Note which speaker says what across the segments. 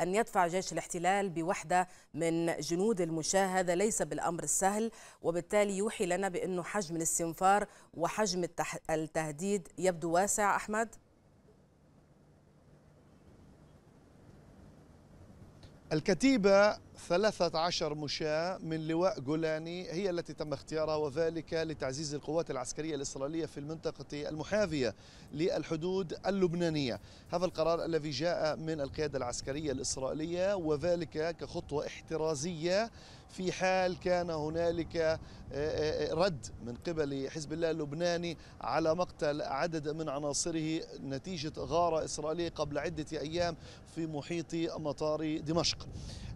Speaker 1: أن يدفع جيش الاحتلال بوحدة من جنود المشاة هذا ليس بالأمر السهل وبالتالي يوحي لنا بأنه حجم الاستنفار وحجم التهديد يبدو واسع أحمد الكتيبة ثلاثة عشر مشاة من لواء جولاني هي التي تم اختيارها وذلك لتعزيز القوات العسكرية الإسرائيلية في المنطقة المحاذية للحدود اللبنانية هذا القرار الذي جاء من القيادة العسكرية الإسرائيلية وذلك كخطوة احترازية في حال كان هنالك آه، آه، رد من قبل حزب الله اللبناني على مقتل عدد من عناصره نتيجة غارة إسرائيلية قبل عدة أيام في محيط مطار دمشق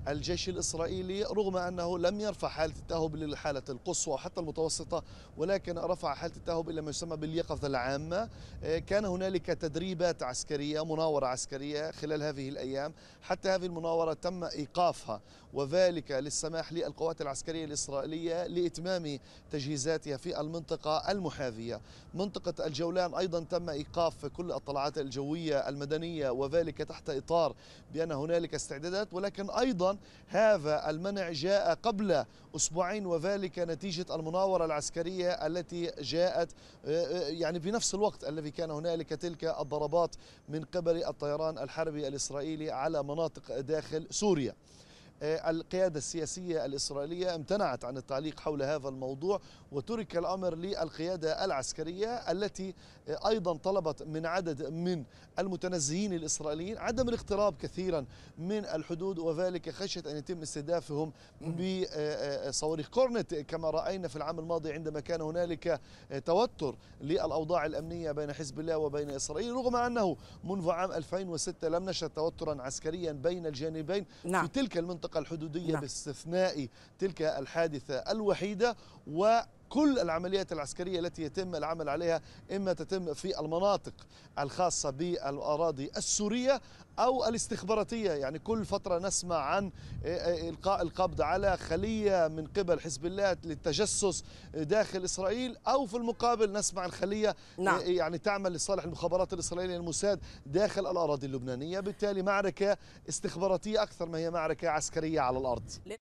Speaker 1: الجيش الإسرائيلي رغم أنه لم يرفع حالة التهب للحالة القصوى حتى المتوسطة ولكن رفع حالة التهب إلى ما يسمى باليقظة العامة آه، كان هنالك تدريبات عسكرية مناورة عسكرية خلال هذه الأيام حتى هذه المناورة تم إيقافها وذلك للسماح للقوات العسكرية الإسرائيلية لإتمام تجهيزاتها في المنطقة المحاذية منطقة الجولان أيضا تم إيقاف كل الطلعات الجوية المدنية وذلك تحت إطار بأن هنالك استعدادات ولكن أيضا هذا المنع جاء قبل أسبوعين وذلك نتيجة المناورة العسكرية التي جاءت آه، آه، يعني بنفس الوقت الذي كان هنالك تلك الضربات من قبل الطيران الحربي الإسرائيلي على مناطق داخل سوريا آه، القيادة السياسية الإسرائيلية امتنعت عن التعليق حول هذا الموضوع وترك الأمر للقيادة العسكرية التي آه، أيضا طلبت من عدد من المتنزهين الإسرائيليين عدم الاقتراب كثيرا من الحدود وذلك خشية أن يتم استهدافهم بصواريخ آه، كورنت كما رأينا في العام الماضي عندما كان هنالك توتر للأوضاع الأمنية بين حزب الله وبين إسرائيل رغم أنه منذ عام 2006 لم نشهد توترا عسكريا بين الجانبين نعم. في تلك المنطقة المنطقة الحدودية نعم. باستثناء تلك الحادثة الوحيدة و كل العمليات العسكرية التي يتم العمل عليها إما تتم في المناطق الخاصة بالأراضي السورية أو الاستخباراتية يعني كل فترة نسمع عن آه، آه، إلقاء القبض على خلية من قبل حزب الله للتجسس داخل إسرائيل أو في المقابل نسمع عن خلية آه، نعم. يعني تعمل لصالح المخابرات الإسرائيلية الموساد داخل الأراضي اللبنانية بالتالي معركة استخباراتية أكثر ما هي معركة عسكرية على الأرض